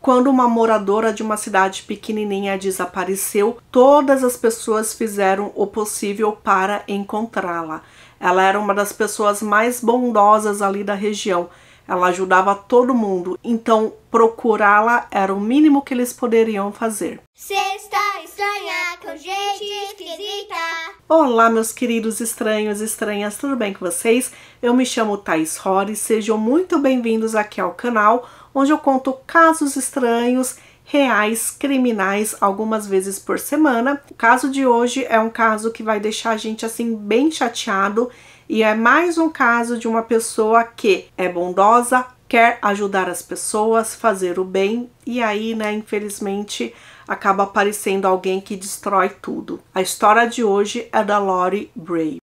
Quando uma moradora de uma cidade pequenininha desapareceu, todas as pessoas fizeram o possível para encontrá-la. Ela era uma das pessoas mais bondosas ali da região. Ela ajudava todo mundo, então procurá-la era o mínimo que eles poderiam fazer. Sexta estranha com gente esquisita. Olá, meus queridos estranhos e estranhas, tudo bem com vocês? Eu me chamo Thais Rory, sejam muito bem-vindos aqui ao canal onde eu conto casos estranhos, reais, criminais, algumas vezes por semana. O caso de hoje é um caso que vai deixar a gente assim bem chateado e é mais um caso de uma pessoa que é bondosa, quer ajudar as pessoas, fazer o bem e aí, né, infelizmente acaba aparecendo alguém que destrói tudo. A história de hoje é da Lori Bray.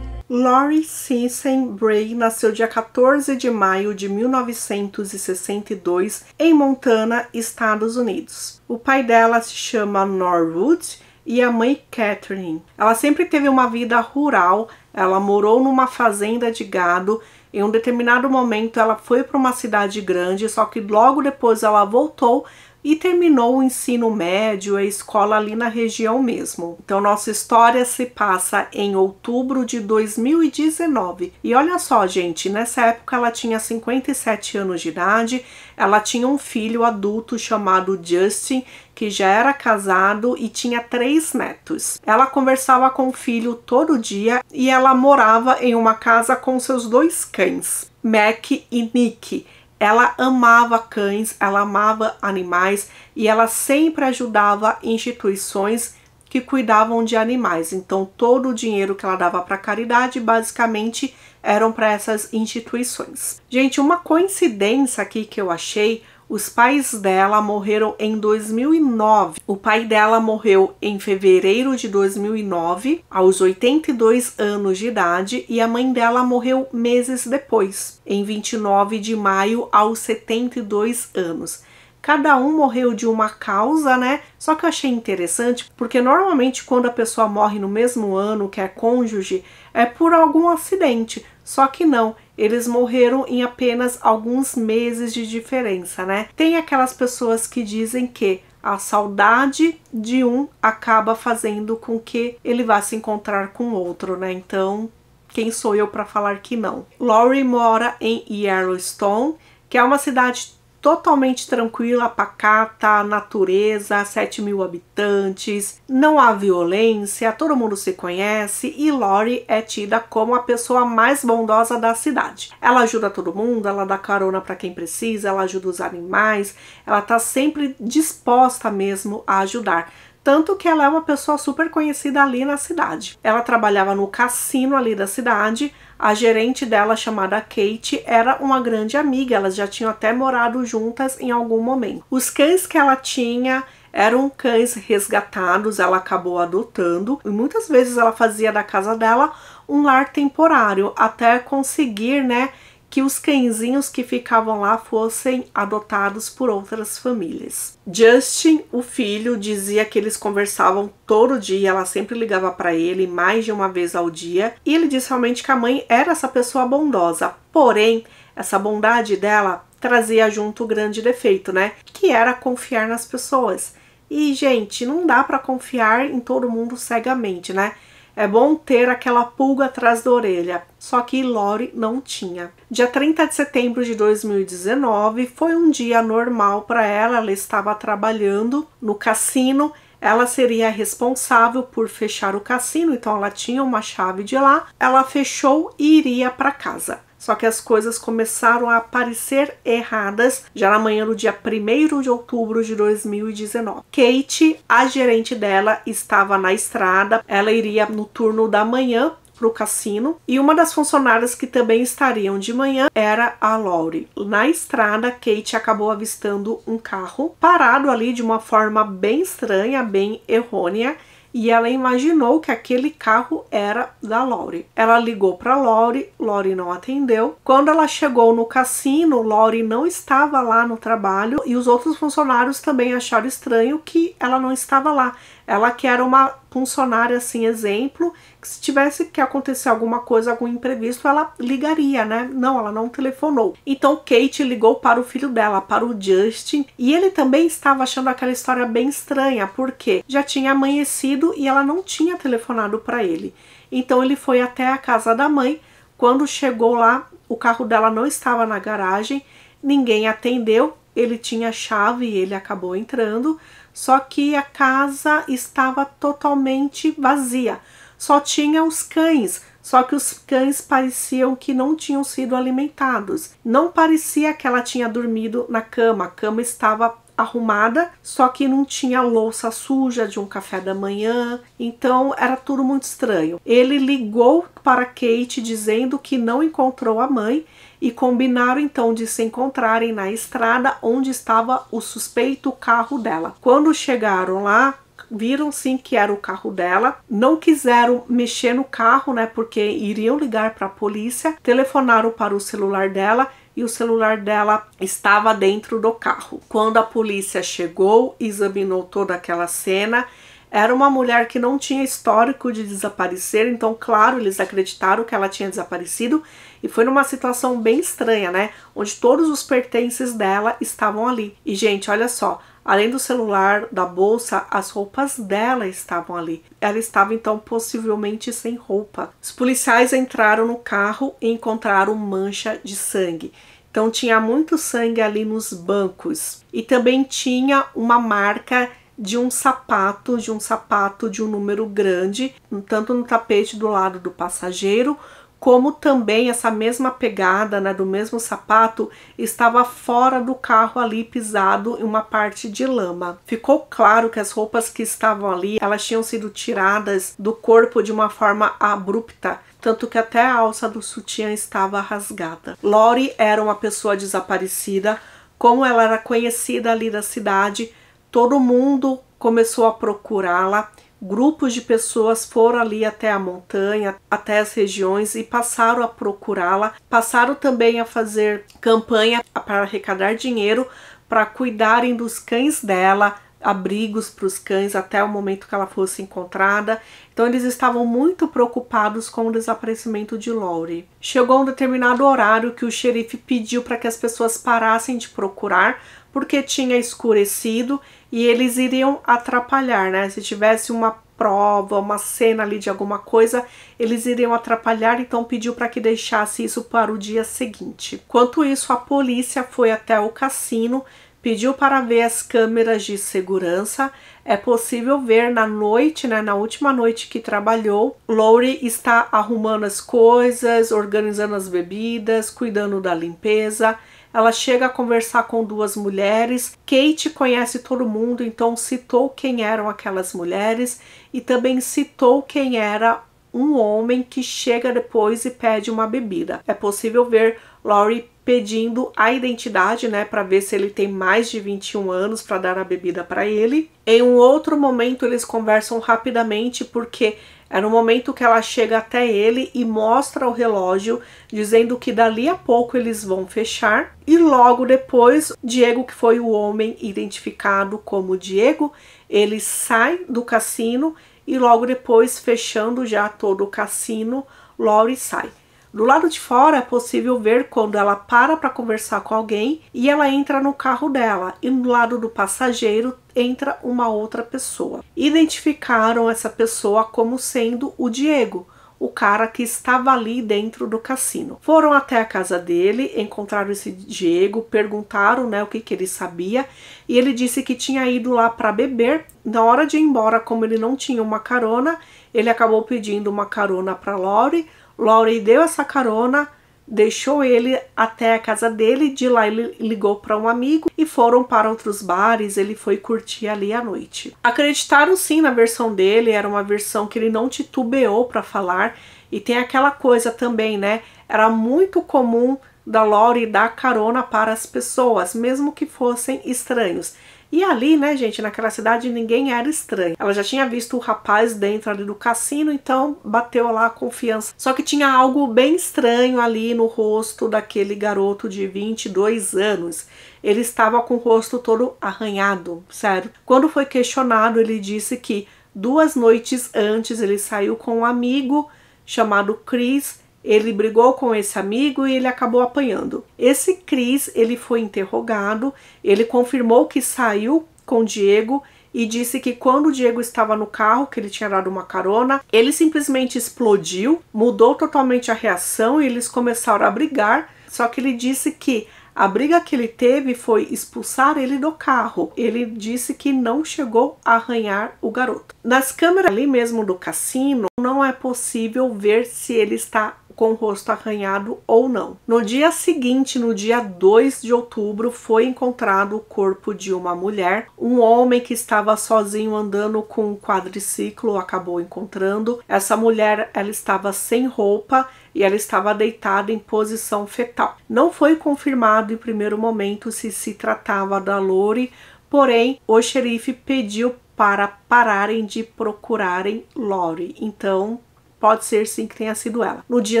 Laurie Simpson Bray nasceu dia 14 de maio de 1962 em Montana, Estados Unidos. O pai dela se chama Norwood e a mãe Catherine. Ela sempre teve uma vida rural, ela morou numa fazenda de gado. Em um determinado momento, ela foi para uma cidade grande, só que logo depois ela voltou e terminou o ensino médio e a escola ali na região mesmo. Então nossa história se passa em outubro de 2019. E olha só, gente, nessa época ela tinha 57 anos de idade, ela tinha um filho adulto chamado Justin, que já era casado e tinha três netos. Ela conversava com o filho todo dia e ela morava em uma casa com seus dois cães, Mac e Nick. Ela amava cães, ela amava animais e ela sempre ajudava instituições que cuidavam de animais. Então, todo o dinheiro que ela dava para caridade, basicamente, eram para essas instituições. Gente, uma coincidência aqui que eu achei os pais dela morreram em 2009. O pai dela morreu em fevereiro de 2009, aos 82 anos de idade, e a mãe dela morreu meses depois, em 29 de maio, aos 72 anos. Cada um morreu de uma causa, né? Só que eu achei interessante porque normalmente quando a pessoa morre no mesmo ano que é cônjuge é por algum acidente. Só que não, eles morreram em apenas alguns meses de diferença, né? Tem aquelas pessoas que dizem que a saudade de um acaba fazendo com que ele vá se encontrar com outro, né? Então, quem sou eu para falar que não? Laurie mora em Yellowstone, que é uma cidade totalmente tranquila, pacata, natureza, 7 mil habitantes, não há violência, todo mundo se conhece e Lori é tida como a pessoa mais bondosa da cidade. Ela ajuda todo mundo, ela dá carona para quem precisa, ela ajuda os animais, ela tá sempre disposta mesmo a ajudar tanto que ela é uma pessoa super conhecida ali na cidade. Ela trabalhava no cassino ali da cidade. A gerente dela, chamada Kate, era uma grande amiga. Elas já tinham até morado juntas em algum momento. Os cães que ela tinha eram cães resgatados, ela acabou adotando e muitas vezes ela fazia da casa dela um lar temporário até conseguir, né, que os cãezinhos que ficavam lá fossem adotados por outras famílias. Justin, o filho, dizia que eles conversavam todo dia, ela sempre ligava para ele mais de uma vez ao dia, e ele disse realmente que a mãe era essa pessoa bondosa, porém, essa bondade dela trazia junto o grande defeito, né? Que era confiar nas pessoas. E, gente, não dá para confiar em todo mundo cegamente, né? É bom ter aquela pulga atrás da orelha, só que Lori não tinha. Dia 30 de setembro de 2019 foi um dia normal para ela, ela estava trabalhando no cassino ela seria responsável por fechar o cassino, então ela tinha uma chave de lá. Ela fechou e iria para casa. Só que as coisas começaram a aparecer erradas já na manhã do dia 1 de outubro de 2019. Kate, a gerente dela, estava na estrada, ela iria no turno da manhã para o cassino e uma das funcionárias que também estariam de manhã era a Laurie. Na estrada, Kate acabou avistando um carro parado ali de uma forma bem estranha, bem errônea e ela imaginou que aquele carro era da Lori. Ela ligou para Lori, Lori não atendeu. Quando ela chegou no cassino, Lori não estava lá no trabalho e os outros funcionários também acharam estranho que ela não estava lá. Ela que era uma funcionária, assim, exemplo, que se tivesse que acontecer alguma coisa, algum imprevisto, ela ligaria, né? Não, ela não telefonou. Então Kate ligou para o filho dela, para o Justin, e ele também estava achando aquela história bem estranha, porque já tinha amanhecido e ela não tinha telefonado para ele. Então ele foi até a casa da mãe. Quando chegou lá, o carro dela não estava na garagem, ninguém atendeu, ele tinha chave e ele acabou entrando. Só que a casa estava totalmente vazia. Só tinha os cães, só que os cães pareciam que não tinham sido alimentados. Não parecia que ela tinha dormido na cama, a cama estava arrumada, só que não tinha louça suja de um café da manhã, então era tudo muito estranho. Ele ligou para Kate dizendo que não encontrou a mãe e combinaram então de se encontrarem na estrada onde estava o suspeito carro dela. Quando chegaram lá, viram sim que era o carro dela, não quiseram mexer no carro, né? Porque iriam ligar para a polícia, telefonaram para o celular dela e o celular dela estava dentro do carro. Quando a polícia chegou, examinou toda aquela cena, era uma mulher que não tinha histórico de desaparecer, então, claro, eles acreditaram que ela tinha desaparecido e foi numa situação bem estranha, né? Onde todos os pertences dela estavam ali. E, gente, olha só, Além do celular, da bolsa, as roupas dela estavam ali. Ela estava então possivelmente sem roupa. Os policiais entraram no carro e encontraram mancha de sangue. Então tinha muito sangue ali nos bancos e também tinha uma marca de um sapato, de um sapato de um número grande, tanto no tapete do lado do passageiro, como também essa mesma pegada, né, do mesmo sapato, estava fora do carro ali pisado em uma parte de lama. Ficou claro que as roupas que estavam ali, elas tinham sido tiradas do corpo de uma forma abrupta, tanto que até a alça do sutiã estava rasgada. Lori era uma pessoa desaparecida, como ela era conhecida ali da cidade, Todo mundo começou a procurá-la. Grupos de pessoas foram ali até a montanha, até as regiões e passaram a procurá-la. Passaram também a fazer campanha para arrecadar dinheiro para cuidarem dos cães dela, abrigos para os cães até o momento que ela fosse encontrada. Então eles estavam muito preocupados com o desaparecimento de Lori. Chegou um determinado horário que o xerife pediu para que as pessoas parassem de procurar porque tinha escurecido e eles iriam atrapalhar, né? Se tivesse uma prova, uma cena ali de alguma coisa, eles iriam atrapalhar, então pediu para que deixasse isso para o dia seguinte. Quanto isso, a polícia foi até o cassino, pediu para ver as câmeras de segurança. É possível ver na noite, né, na última noite que trabalhou, Lori está arrumando as coisas, organizando as bebidas, cuidando da limpeza ela chega a conversar com duas mulheres. Kate conhece todo mundo, então citou quem eram aquelas mulheres e também citou quem era um homem que chega depois e pede uma bebida. É possível ver Laurie pedindo a identidade, né, para ver se ele tem mais de 21 anos para dar a bebida para ele. Em um outro momento eles conversam rapidamente porque é no momento que ela chega até ele e mostra o relógio, dizendo que dali a pouco eles vão fechar. E logo depois, Diego, que foi o homem identificado como Diego, ele sai do cassino e logo depois, fechando já todo o cassino, Laurie sai. Do lado de fora é possível ver quando ela para para conversar com alguém e ela entra no carro dela, e do lado do passageiro entra uma outra pessoa. Identificaram essa pessoa como sendo o Diego, o cara que estava ali dentro do cassino. Foram até a casa dele, encontraram esse Diego, perguntaram né, o que, que ele sabia e ele disse que tinha ido lá para beber. Na hora de ir embora, como ele não tinha uma carona, ele acabou pedindo uma carona para Laurie. Laurie deu essa carona, deixou ele até a casa dele, de lá ele ligou para um amigo e foram para outros bares, ele foi curtir ali à noite. Acreditaram sim na versão dele, era uma versão que ele não titubeou para falar e tem aquela coisa também, né? Era muito comum da Lori dar carona para as pessoas, mesmo que fossem estranhos. E ali, né, gente, naquela cidade ninguém era estranho. Ela já tinha visto o rapaz dentro ali do cassino, então bateu lá a confiança. Só que tinha algo bem estranho ali no rosto daquele garoto de 22 anos. Ele estava com o rosto todo arranhado, sério. Quando foi questionado, ele disse que duas noites antes ele saiu com um amigo chamado Chris ele brigou com esse amigo e ele acabou apanhando. Esse Cris, ele foi interrogado, ele confirmou que saiu com Diego e disse que quando o Diego estava no carro, que ele tinha dado uma carona, ele simplesmente explodiu, mudou totalmente a reação e eles começaram a brigar. Só que ele disse que a briga que ele teve foi expulsar ele do carro. Ele disse que não chegou a arranhar o garoto. Nas câmeras ali mesmo do cassino, não é possível ver se ele está com o rosto arranhado ou não. No dia seguinte, no dia 2 de outubro, foi encontrado o corpo de uma mulher. Um homem que estava sozinho andando com um quadriciclo acabou encontrando. Essa mulher, ela estava sem roupa e ela estava deitada em posição fetal. Não foi confirmado em primeiro momento se se tratava da Lori, porém o xerife pediu para pararem de procurarem Lori. Então, Pode ser sim que tenha sido ela. No dia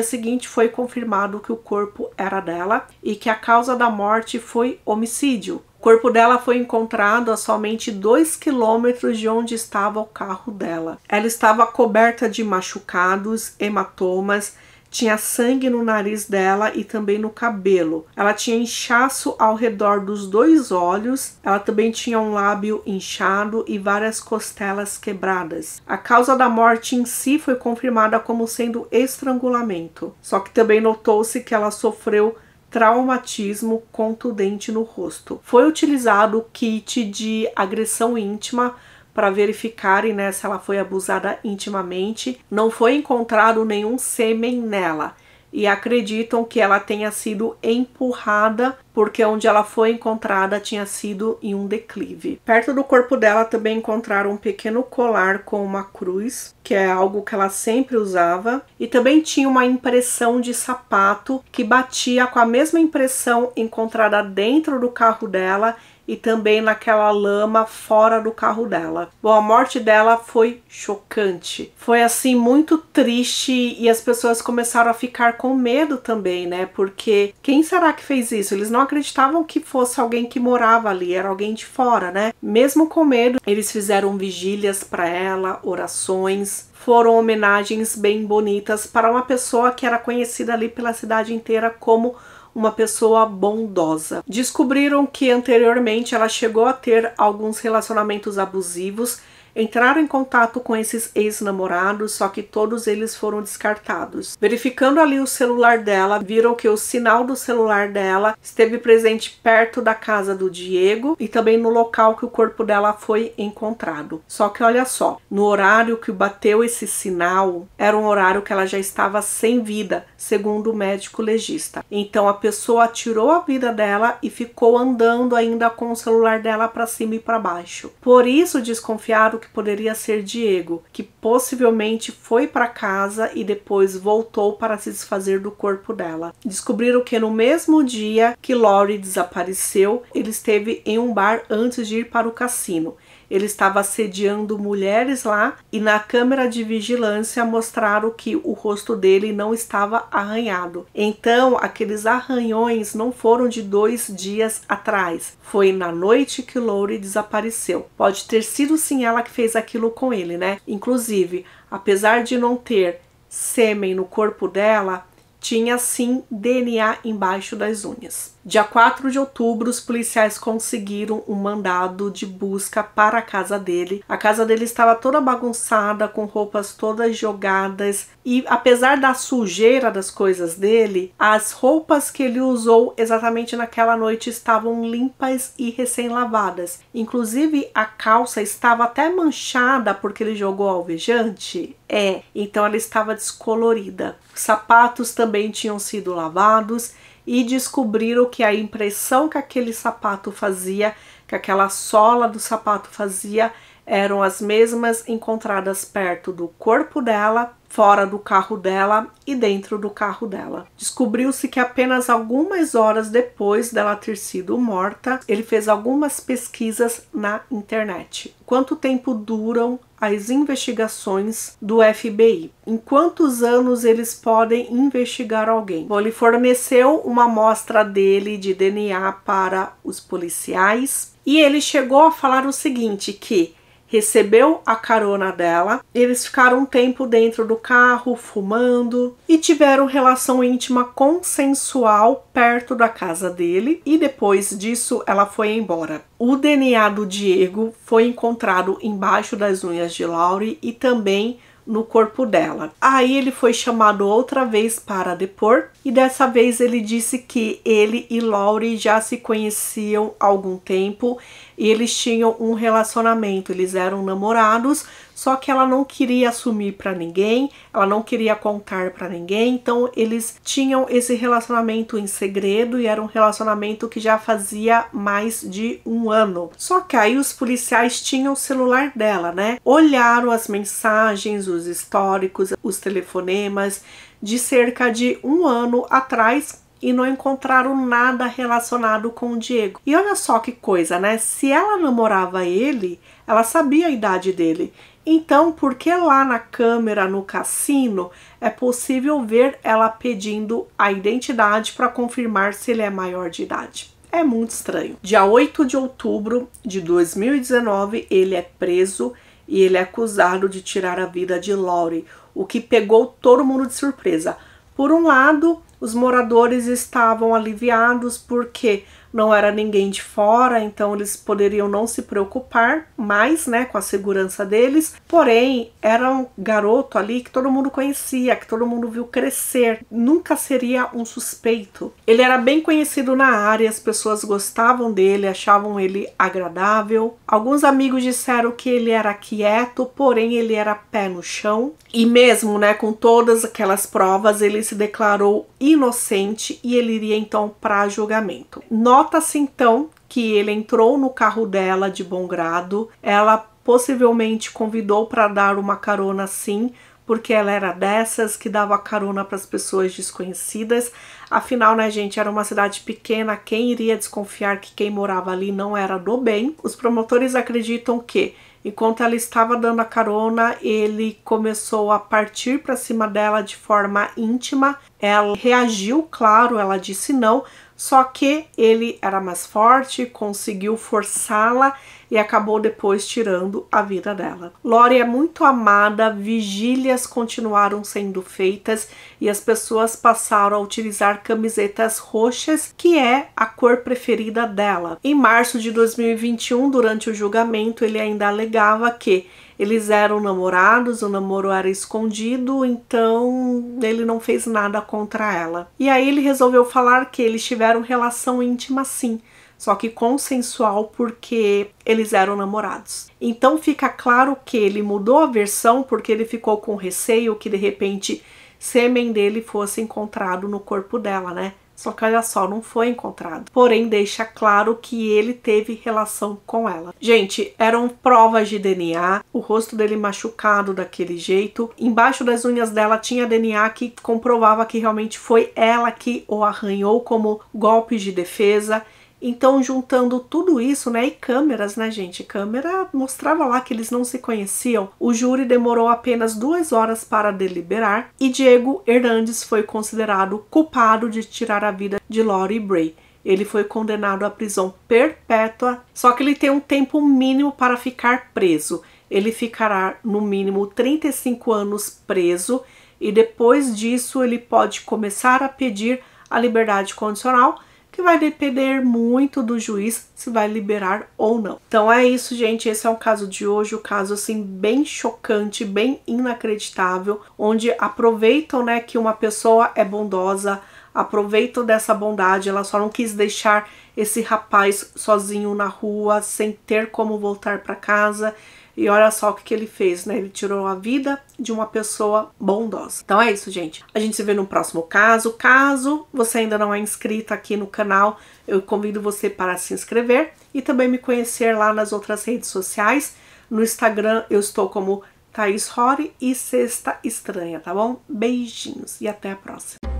seguinte foi confirmado que o corpo era dela e que a causa da morte foi homicídio. O corpo dela foi encontrado a somente 2 quilômetros de onde estava o carro dela. Ela estava coberta de machucados, hematomas tinha sangue no nariz dela e também no cabelo. Ela tinha inchaço ao redor dos dois olhos, ela também tinha um lábio inchado e várias costelas quebradas. A causa da morte em si foi confirmada como sendo estrangulamento, só que também notou-se que ela sofreu traumatismo contundente no rosto. Foi utilizado o kit de agressão íntima para verificarem né, se ela foi abusada intimamente. Não foi encontrado nenhum sêmen nela e acreditam que ela tenha sido empurrada, porque onde ela foi encontrada tinha sido em um declive. Perto do corpo dela também encontraram um pequeno colar com uma cruz, que é algo que ela sempre usava, e também tinha uma impressão de sapato que batia com a mesma impressão encontrada dentro do carro dela e também naquela lama fora do carro dela. Bom, a morte dela foi chocante. Foi assim muito triste e as pessoas começaram a ficar com medo também, né? Porque quem será que fez isso? Eles não acreditavam que fosse alguém que morava ali, era alguém de fora, né? Mesmo com medo, eles fizeram vigílias para ela, orações, foram homenagens bem bonitas para uma pessoa que era conhecida ali pela cidade inteira como uma pessoa bondosa. Descobriram que anteriormente ela chegou a ter alguns relacionamentos abusivos entraram em contato com esses ex-namorados, só que todos eles foram descartados. Verificando ali o celular dela, viram que o sinal do celular dela esteve presente perto da casa do Diego e também no local que o corpo dela foi encontrado. Só que olha só, no horário que bateu esse sinal, era um horário que ela já estava sem vida, segundo o médico legista. Então a pessoa tirou a vida dela e ficou andando ainda com o celular dela para cima e para baixo. Por isso desconfiaram que poderia ser Diego, que possivelmente foi para casa e depois voltou para se desfazer do corpo dela. Descobriram que no mesmo dia que Lori desapareceu, ele esteve em um bar antes de ir para o cassino ele estava assediando mulheres lá e na câmera de vigilância mostraram que o rosto dele não estava arranhado. Então, aqueles arranhões não foram de dois dias atrás, foi na noite que Lowry desapareceu. Pode ter sido sim ela que fez aquilo com ele, né? Inclusive, apesar de não ter sêmen no corpo dela, tinha sim DNA embaixo das unhas. Dia 4 de outubro, os policiais conseguiram um mandado de busca para a casa dele. A casa dele estava toda bagunçada, com roupas todas jogadas, e apesar da sujeira das coisas dele, as roupas que ele usou exatamente naquela noite estavam limpas e recém-lavadas. Inclusive, a calça estava até manchada porque ele jogou alvejante. É, então ela estava descolorida. Os sapatos também tinham sido lavados e descobriram que a impressão que aquele sapato fazia, que aquela sola do sapato fazia, eram as mesmas encontradas perto do corpo dela fora do carro dela e dentro do carro dela. Descobriu-se que apenas algumas horas depois dela ter sido morta, ele fez algumas pesquisas na internet. Quanto tempo duram as investigações do FBI? Em quantos anos eles podem investigar alguém? Bom, ele forneceu uma amostra dele de DNA para os policiais e ele chegou a falar o seguinte que recebeu a carona dela. Eles ficaram um tempo dentro do carro, fumando e tiveram relação íntima consensual perto da casa dele. E depois disso, ela foi embora. O DNA do Diego foi encontrado embaixo das unhas de Laurie e também no corpo dela. Aí ele foi chamado outra vez para depor e dessa vez ele disse que ele e Laurie já se conheciam há algum tempo e eles tinham um relacionamento, eles eram namorados, só que ela não queria assumir para ninguém, ela não queria contar para ninguém, então eles tinham esse relacionamento em segredo e era um relacionamento que já fazia mais de um ano. Só que aí os policiais tinham o celular dela, né? Olharam as mensagens, os históricos, os telefonemas de cerca de um ano atrás e não encontraram nada relacionado com o Diego. E olha só que coisa, né? Se ela namorava ele, ela sabia a idade dele. Então, por que lá na câmera no cassino é possível ver ela pedindo a identidade para confirmar se ele é maior de idade? É muito estranho. Dia 8 de outubro de 2019, ele é preso e ele é acusado de tirar a vida de Laurie, o que pegou todo mundo de surpresa. Por um lado, os moradores estavam aliviados porque não era ninguém de fora, então eles poderiam não se preocupar mais, né, com a segurança deles. Porém, era um garoto ali que todo mundo conhecia, que todo mundo viu crescer, nunca seria um suspeito. Ele era bem conhecido na área, as pessoas gostavam dele, achavam ele agradável. Alguns amigos disseram que ele era quieto, porém ele era pé no chão. E mesmo, né, com todas aquelas provas, ele se declarou inocente e ele iria então para julgamento. Nós Nota-se então que ele entrou no carro dela de bom grado, ela possivelmente convidou para dar uma carona sim, porque ela era dessas que dava carona para as pessoas desconhecidas. Afinal, né, gente, era uma cidade pequena, quem iria desconfiar que quem morava ali não era do bem? Os promotores acreditam que Enquanto ela estava dando a carona, ele começou a partir para cima dela de forma íntima. Ela reagiu, claro, ela disse não, só que ele era mais forte, conseguiu forçá-la e acabou depois tirando a vida dela. Lori é muito amada, vigílias continuaram sendo feitas e as pessoas passaram a utilizar camisetas roxas, que é a cor preferida dela. Em março de 2021, durante o julgamento, ele ainda alegava que eles eram namorados, o namoro era escondido, então ele não fez nada contra ela. E aí ele resolveu falar que eles tiveram relação íntima sim, só que consensual porque eles eram namorados. Então fica claro que ele mudou a versão porque ele ficou com receio que de repente sêmen dele fosse encontrado no corpo dela, né? Só que olha só, não foi encontrado. Porém, deixa claro que ele teve relação com ela. Gente, eram provas de DNA, o rosto dele machucado daquele jeito. Embaixo das unhas dela tinha DNA que comprovava que realmente foi ela que o arranhou como golpe de defesa. Então, juntando tudo isso, né, e câmeras, né, gente? Câmera mostrava lá que eles não se conheciam. O júri demorou apenas duas horas para deliberar e Diego Hernandes foi considerado culpado de tirar a vida de Lori Bray. Ele foi condenado à prisão perpétua, só que ele tem um tempo mínimo para ficar preso. Ele ficará no mínimo 35 anos preso e depois disso ele pode começar a pedir a liberdade condicional que vai depender muito do juiz se vai liberar ou não. Então é isso, gente. Esse é o caso de hoje, o um caso assim bem chocante, bem inacreditável, onde aproveitam, né, que uma pessoa é bondosa, aproveitam dessa bondade, ela só não quis deixar esse rapaz sozinho na rua, sem ter como voltar para casa e olha só o que, que ele fez, né? Ele tirou a vida de uma pessoa bondosa. Então é isso, gente. A gente se vê no próximo caso. Caso você ainda não é inscrita aqui no canal, eu convido você para se inscrever e também me conhecer lá nas outras redes sociais. No Instagram eu estou como Thaís Rory e Sexta Estranha, tá bom? Beijinhos e até a próxima.